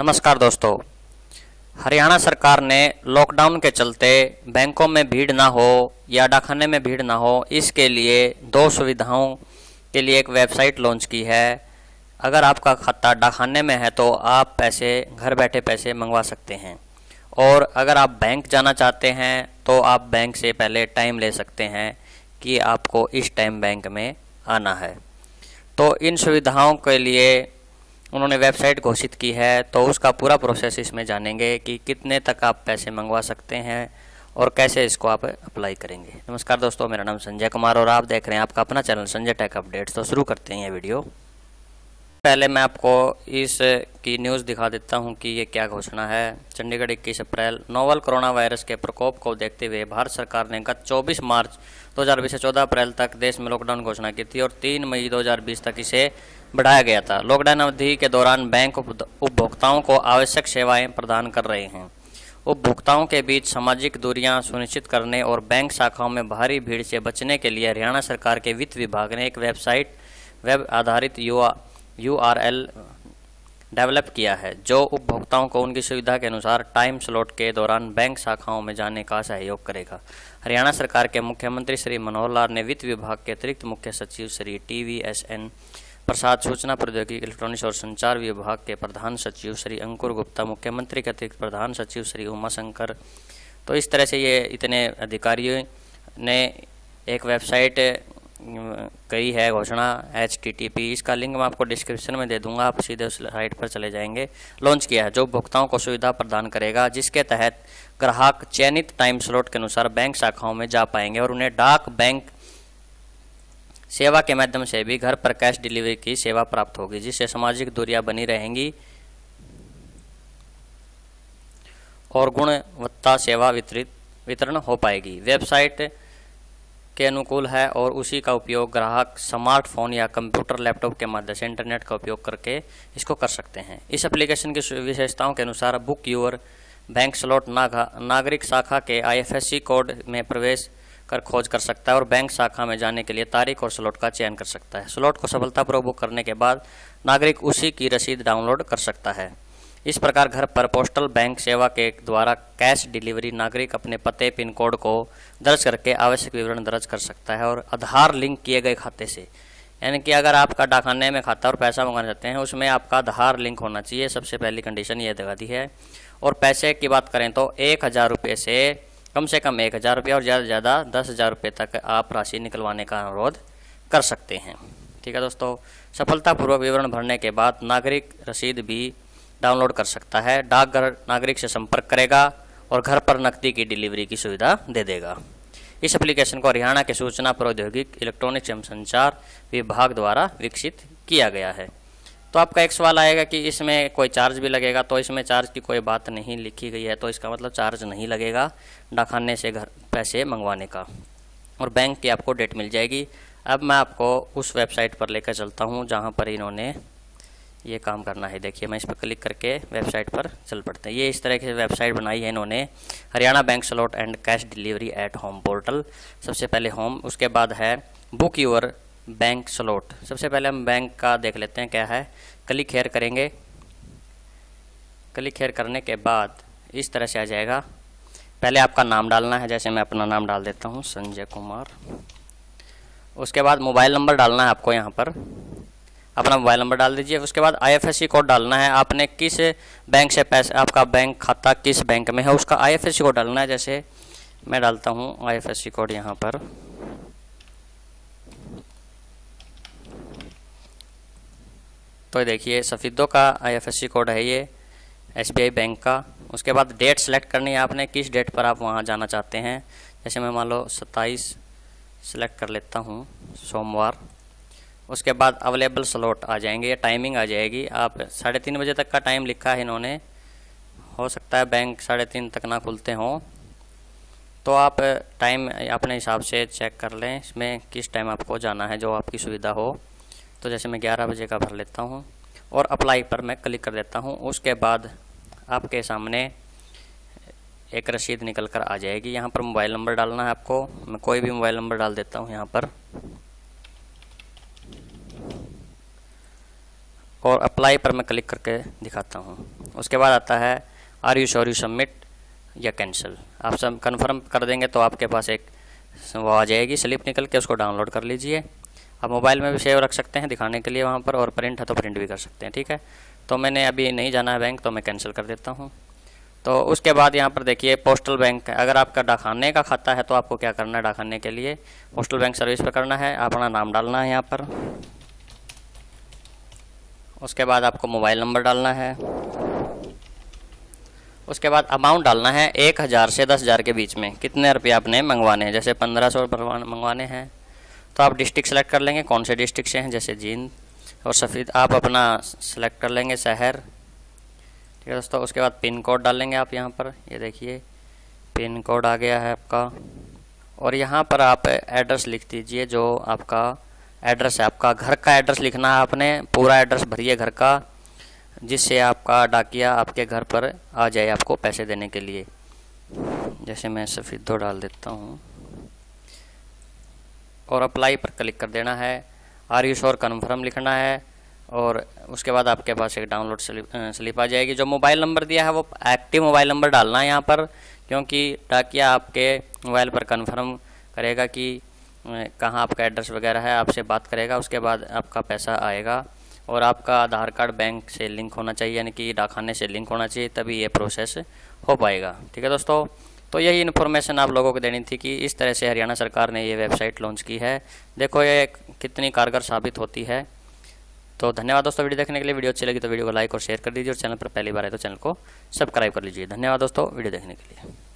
नमस्कार दोस्तों हरियाणा सरकार ने लॉकडाउन के चलते बैंकों में भीड़ ना हो या डाकखाने में भीड़ ना हो इसके लिए दो सुविधाओं के लिए एक वेबसाइट लॉन्च की है अगर आपका खाता डाकखाने में है तो आप पैसे घर बैठे पैसे मंगवा सकते हैं और अगर आप बैंक जाना चाहते हैं तो आप बैंक से पहले टाइम ले सकते हैं कि आपको इस टाइम बैंक में आना है तो इन सुविधाओं के लिए उन्होंने वेबसाइट घोषित की है तो उसका पूरा प्रोसेस इसमें जानेंगे कि कितने तक आप पैसे मंगवा सकते हैं और कैसे इसको आप अप्लाई करेंगे नमस्कार दोस्तों मेरा नाम संजय कुमार और आप देख रहे हैं आपका अपना चैनल संजय टेक अपडेट्स तो शुरू करते हैं ये वीडियो पहले मैं आपको इस की न्यूज़ दिखा देता हूं कि ये क्या घोषणा है चंडीगढ़ इक्कीस अप्रैल नोवल कोरोना वायरस के प्रकोप को देखते हुए भारत सरकार ने गत 24 मार्च 2020 से 14 अप्रैल तक देश में लॉकडाउन घोषणा की थी और 3 मई 2020 तक इसे बढ़ाया गया था लॉकडाउन अवधि के दौरान बैंक उपभोक्ताओं को आवश्यक सेवाएं प्रदान कर रहे हैं उपभोक्ताओं के बीच सामाजिक दूरियां सुनिश्चित करने और बैंक शाखाओं में भारी भीड़ से बचने के लिए हरियाणा सरकार के वित्त विभाग ने एक वेबसाइट वेब आधारित यू आर एल डेवलप किया है जो उपभोक्ताओं को उनकी सुविधा के अनुसार टाइम स्लॉट के दौरान बैंक शाखाओं में जाने का सहयोग करेगा हरियाणा सरकार के मुख्यमंत्री श्री मनोहर लाल ने वित्त विभाग के अतिरिक्त मुख्य सचिव Shri T V S N Prasad सूचना प्रौद्योगिकी इलेक्ट्रॉनिक्स और संचार विभाग के प्रधान सचिव श्री अंकुर गुप्ता मुख्यमंत्री के अतिरिक्त प्रधान सचिव श्री उमा शंकर तो इस तरह से ये इतने अधिकारियों ने एक वेबसाइट कई है घोषणा एच टी टी पी इसका लिंक मैं आपको डिस्क्रिप्शन में दे दूंगा आप सीधे उस साइट पर चले जाएंगे लॉन्च किया है जो उपभोक्ताओं को सुविधा प्रदान करेगा जिसके तहत ग्राहक चयनित टाइम स्लॉट के अनुसार बैंक शाखाओं में जा पाएंगे और उन्हें डाक बैंक सेवा के माध्यम से भी घर पर कैश डिलीवरी की सेवा प्राप्त होगी जिससे सामाजिक दूरियां बनी रहेंगी और गुणवत्ता सेवा वितरित वितरण हो पाएगी वेबसाइट के अनुकूल है और उसी का उपयोग ग्राहक स्मार्टफोन या कंप्यूटर लैपटॉप के माध्यम से इंटरनेट का उपयोग करके इसको कर सकते हैं इस एप्लीकेशन की विशेषताओं के अनुसार बुक यूर बैंक स्लॉट नागरिक शाखा के आईएफएससी कोड में प्रवेश कर खोज कर सकता है और बैंक शाखा में जाने के लिए तारीख और स्लॉट का चयन कर सकता है स्लॉट को सफलतापूर्वक बुक करने के बाद नागरिक उसी की रसीद डाउनलोड कर सकता है इस प्रकार घर पर पोस्टल बैंक सेवा के द्वारा कैश डिलीवरी नागरिक अपने पते पिन कोड को दर्ज करके आवश्यक विवरण दर्ज कर सकता है और आधार लिंक किए गए खाते से यानी कि अगर आपका डाकखाने में खाता और पैसा मंगाना चाहते हैं उसमें आपका आधार लिंक होना चाहिए सबसे पहली कंडीशन ये दगा दी है और पैसे की बात करें तो एक हज़ार रुपये से कम से कम एक हज़ार रुपये और ज़्यादा से ज़्यादा दस हज़ार रुपये तक आप राशि निकलवाने का अनुरोध कर सकते हैं ठीक है दोस्तों सफलतापूर्वक विवरण भरने के बाद नागरिक रसीद भी डाउनलोड कर सकता है डाकघर नागरिक से संपर्क करेगा और घर पर नकदी की डिलीवरी की सुविधा दे देगा इस एप्लीकेशन को हरियाणा के सूचना प्रौद्योगिक इलेक्ट्रॉनिक्स एवं संचार विभाग द्वारा विकसित किया गया है तो आपका एक सवाल आएगा कि इसमें कोई चार्ज भी लगेगा तो इसमें चार्ज की कोई बात नहीं लिखी गई है तो इसका मतलब चार्ज नहीं लगेगा डाखाने से घर पैसे मंगवाने का और बैंक की आपको डेट मिल जाएगी अब मैं आपको उस वेबसाइट पर लेकर चलता हूँ जहाँ पर इन्होंने ये काम करना है देखिए मैं इस पर क्लिक करके वेबसाइट पर चल पड़ते हैं ये इस तरह की वेबसाइट बनाई है इन्होंने Haryana bank slot and cash delivery at home portal सबसे पहले होम उसके बाद है बुक योर बैंक स्लॉट सबसे पहले हम बैंक का देख लेते हैं क्या है क्लिक हेयर करेंगे क्लिक हेयर करने के बाद इस तरह से आ जाएगा पहले आपका नाम डालना है जैसे मैं अपना नाम डाल देता हूँ संजय कुमार उसके बाद मोबाइल नंबर डालना है आपको यहाँ पर अपना मोबाइल नंबर डाल दीजिए उसके बाद आईएफएससी कोड डालना है आपने किस बैंक से पैसे आपका बैंक खाता किस बैंक में है उसका आईएफएससी कोड डालना है जैसे मैं डालता हूँ आईएफएससी कोड यहाँ पर तो देखिए सफ़ीदों का आईएफएससी कोड है ये एसबीआई बैंक का उसके बाद डेट सेलेक्ट करनी है आपने किस डेट पर आप वहाँ जाना चाहते हैं जैसे मैं मान लो सत्ताईस सेलेक्ट कर लेता हूँ सोमवार उसके बाद अवेलेबल स्लॉट आ जाएंगे या टाइमिंग आ जाएगी आप साढ़े तीन बजे तक का टाइम लिखा है इन्होंने हो सकता है बैंक साढ़े तीन तक ना खुलते हों तो आप टाइम अपने हिसाब से चेक कर लें इसमें किस टाइम आपको जाना है जो आपकी सुविधा हो तो जैसे मैं ग्यारह बजे का भर लेता हूँ और अप्लाई पर मैं क्लिक कर देता हूँ उसके बाद आपके सामने एक रसीद निकल कर आ जाएगी यहाँ पर मोबाइल नंबर डालना है आपको मैं कोई भी मोबाइल नंबर डाल देता हूँ यहाँ पर और अप्लाई पर मैं क्लिक करके दिखाता हूँ उसके बाद आता है are you sure you submit या कैंसिल आप सब कन्फर्म कर देंगे तो आपके पास एक वो आ जाएगी स्लिप निकल के उसको डाउनलोड कर लीजिए आप मोबाइल में भी सेव रख सकते हैं दिखाने के लिए वहाँ पर और प्रिंट है तो प्रिंट भी कर सकते हैं ठीक है तो मैंने अभी नहीं जाना है बैंक तो मैं कैंसिल कर देता हूँ तो उसके बाद यहाँ पर देखिए पोस्टल बैंक अगर आपका डाखाने का खाता है तो आपको क्या करना है डाखाने के लिए पोस्टल बैंक सर्विस पर करना है अपना नाम डालना है यहाँ पर उसके बाद आपको मोबाइल नंबर डालना है उसके बाद अमाउंट डालना है एक हज़ार से दस हज़ार के बीच में कितने रुपये आपने मंगवाने हैं जैसे पंद्रह सौ मंगवाने हैं तो आप डिस्ट्रिक्ट सेलेक्ट कर लेंगे कौन से डिस्ट्रिक्ट से हैं जैसे जींद और सफ़ीद आप अपना सेलेक्ट कर लेंगे शहर ठीक है दोस्तों उसके बाद पिन कोड डालेंगे आप यहाँ पर ये देखिए पिन कोड आ गया है आपका और यहाँ पर आप एड्रेस लिख दीजिए जो आपका एड्रेस है आपका घर का एड्रेस लिखना है आपने पूरा एड्रेस भरिए घर का जिससे आपका डाकिया आपके घर पर आ जाए आपको पैसे देने के लिए जैसे मैं सफ़ीद दो डाल देता हूँ और अप्लाई पर क्लिक कर देना है आर यू श्योर कन्फर्म लिखना है और उसके बाद आपके पास एक डाउनलोड स्लिप आ जाएगी जो मोबाइल नंबर दिया है वो एक्टिव मोबाइल नंबर डालना है यहाँ पर क्योंकि ताकि आपके मोबाइल पर कन्फर्म करेगा कि कहाँ आपका एड्रेस वगैरह है आपसे बात करेगा उसके बाद आपका पैसा आएगा और आपका आधार कार्ड बैंक से लिंक होना चाहिए यानी कि डाकखाने से लिंक होना चाहिए तभी ये प्रोसेस हो पाएगा ठीक है दोस्तों तो यही इन्फॉर्मेशन आप लोगों को देनी थी कि इस तरह से हरियाणा सरकार ने ये वेबसाइट लॉन्च की है देखो ये कितनी कारगर साबित होती है तो धन्यवाद दोस्तों वीडियो देखने के लिए वीडियो अच्छी लगी तो वीडियो को लाइक और शेयर कर दीजिए और चैनल पर पहली बार है तो चैनल को सब्सक्राइब कर लीजिए धन्यवाद दोस्तों वीडियो देखने के लिए